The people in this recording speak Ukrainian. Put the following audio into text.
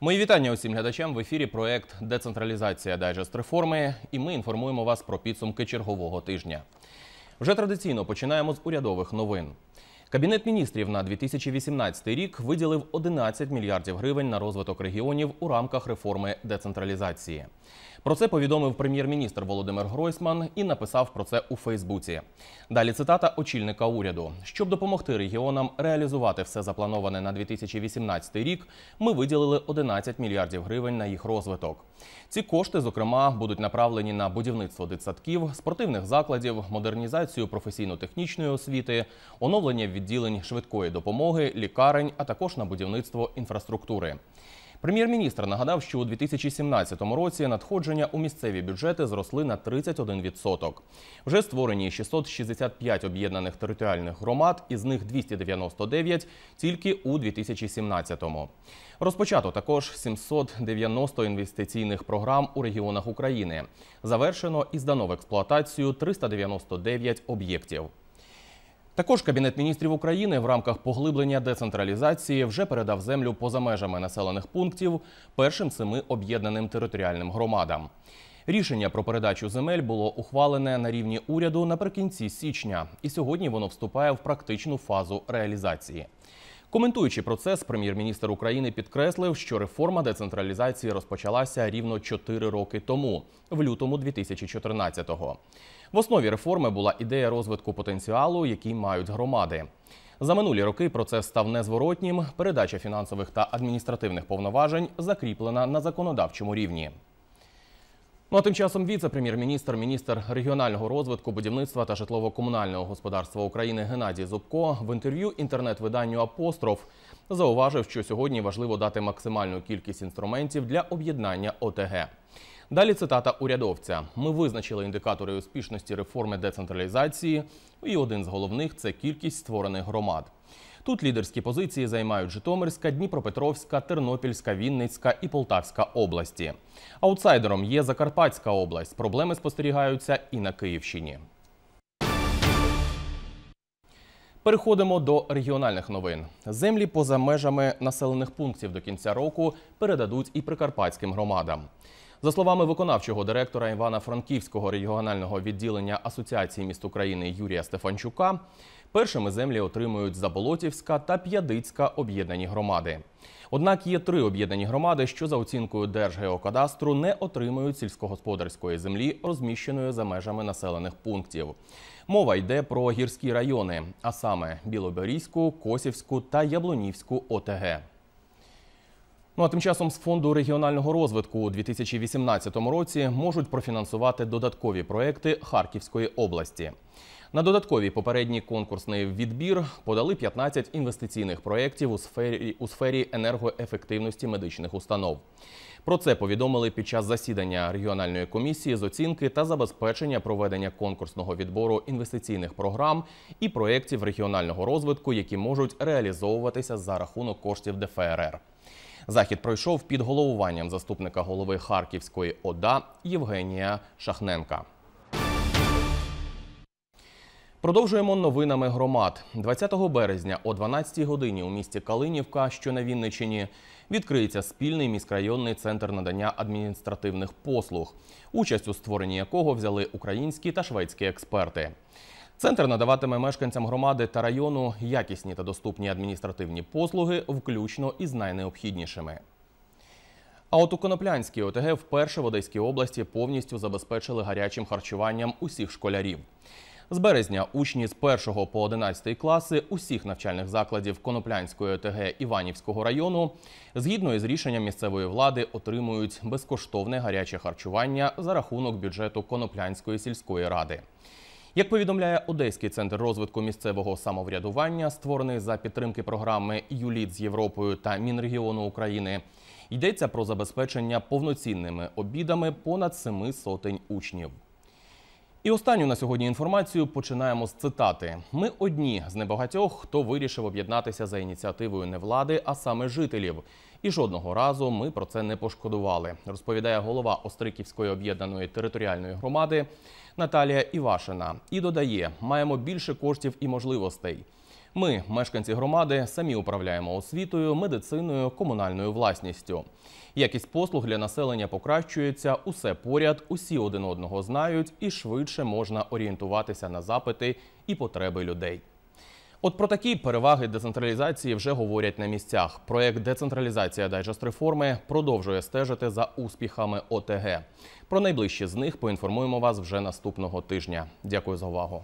Мої вітання усім глядачам в ефірі. Проект Децентралізація дайджест реформи. І ми інформуємо вас про підсумки чергового тижня. Вже традиційно починаємо з урядових новин. Кабінет міністрів на 2018 рік виділив 11 мільярдів гривень на розвиток регіонів у рамках реформи децентралізації. Про це повідомив прем'єр-міністр Володимир Гройсман і написав про це у Фейсбуці. Далі цитата очільника уряду: щоб допомогти регіонам реалізувати все заплановане на 2018 рік. Ми виділили 11 мільярдів гривень на їх розвиток. Ці кошти, зокрема, будуть направлені на будівництво дитсадків, спортивних закладів, модернізацію професійно-технічної освіти, оновлення відділень швидкої допомоги, лікарень, а також на будівництво інфраструктури. Прем'єр-міністр нагадав, що у 2017 році надходження у місцеві бюджети зросли на 31%. Вже створені 665 об'єднаних територіальних громад, із них 299 тільки у 2017-му. Розпочато також 790 інвестиційних програм у регіонах України. Завершено і здано в експлуатацію 399 об'єктів. Також Кабінет міністрів України в рамках поглиблення децентралізації вже передав землю поза межами населених пунктів першим семи об'єднаним територіальним громадам. Рішення про передачу земель було ухвалене на рівні уряду наприкінці січня, і сьогодні воно вступає в практичну фазу реалізації. Коментуючи процес, прем'єр-міністр України підкреслив, що реформа децентралізації розпочалася рівно 4 роки тому, в лютому 2014-го. В основі реформи була ідея розвитку потенціалу, який мають громади. За минулі роки процес став незворотнім. Передача фінансових та адміністративних повноважень закріплена на законодавчому рівні. Ну а тим часом віце-прем'єр-міністр, міністр регіонального розвитку, будівництва та житлово-комунального господарства України Геннадій Зубко в інтерв'ю інтернет-виданню Апостроф зауважив, що сьогодні важливо дати максимальну кількість інструментів для об'єднання ОТГ. Далі цитата урядовця: ми визначили індикатори успішності реформи децентралізації, і один з головних це кількість створених громад. Тут лідерські позиції займають Житомирська, Дніпропетровська, Тернопільська, Вінницька і Полтавська області. Аутсайдером є Закарпатська область. Проблеми спостерігаються і на Київщині. Переходимо до регіональних новин. Землі поза межами населених пунктів до кінця року передадуть і прикарпатським громадам. За словами виконавчого директора Івана-Франківського регіонального відділення Асоціації міст України Юрія Стефанчука, першими землі отримують Заболотівська та П'ядицька об'єднані громади. Однак є три об'єднані громади, що за оцінкою Держгеокадастру не отримують сільськогосподарської землі, розміщеної за межами населених пунктів. Мова йде про гірські райони, а саме Білоберійську, Косівську та Яблунівську ОТГ. Ну а тим часом з фонду регіонального розвитку у 2018 році можуть профінансувати додаткові проекти Харківської області. На додатковий попередній конкурсний відбір подали 15 інвестиційних проєктів у сфері у сфері енергоефективності медичних установ. Про це повідомили під час засідання регіональної комісії з оцінки та забезпечення проведення конкурсного відбору інвестиційних програм і проєктів регіонального розвитку, які можуть реалізовуватися за рахунок коштів ДФРР. Захід пройшов під головуванням заступника голови Харківської ОДА Євгенія Шахненка. Продовжуємо новинами громад 20 березня о 12-й годині у місті Калинівка, що на Вінничині, відкриється спільний міськрайонний центр надання адміністративних послуг, участь у створенні якого взяли українські та шведські експерти. Центр надаватиме мешканцям громади та району якісні та доступні адміністративні послуги, включно із найнеобхіднішими. А от у Коноплянській ОТГ вперше в Одеській області повністю забезпечили гарячим харчуванням усіх школярів. З березня учні з 1 по 11 класи усіх навчальних закладів Коноплянської ОТГ Іванівського району згідно із рішенням місцевої влади отримують безкоштовне гаряче харчування за рахунок бюджету Коноплянської сільської ради. Як повідомляє Одеський центр розвитку місцевого самоврядування, створений за підтримки програми Юліт з Європою та Мінрегіону України, йдеться про забезпечення повноцінними обідами понад семи сотень учнів. І останню на сьогодні інформацію починаємо з цитати: ми одні з небагатьох, хто вирішив об'єднатися за ініціативою не влади, а саме жителів. І жодного разу ми про це не пошкодували. Розповідає голова Остриківської об'єднаної територіальної громади Наталія Івашина. І додає, маємо більше коштів і можливостей. Ми, мешканці громади, самі управляємо освітою, медициною, комунальною власністю. Якість послуг для населення покращується, усе поряд, усі один одного знають і швидше можна орієнтуватися на запити і потреби людей. От про такі переваги децентралізації вже говорять на місцях. Проект децентралізація дайджест-реформи продовжує стежити за успіхами ОТГ. Про найближчі з них поінформуємо вас вже наступного тижня. Дякую за увагу.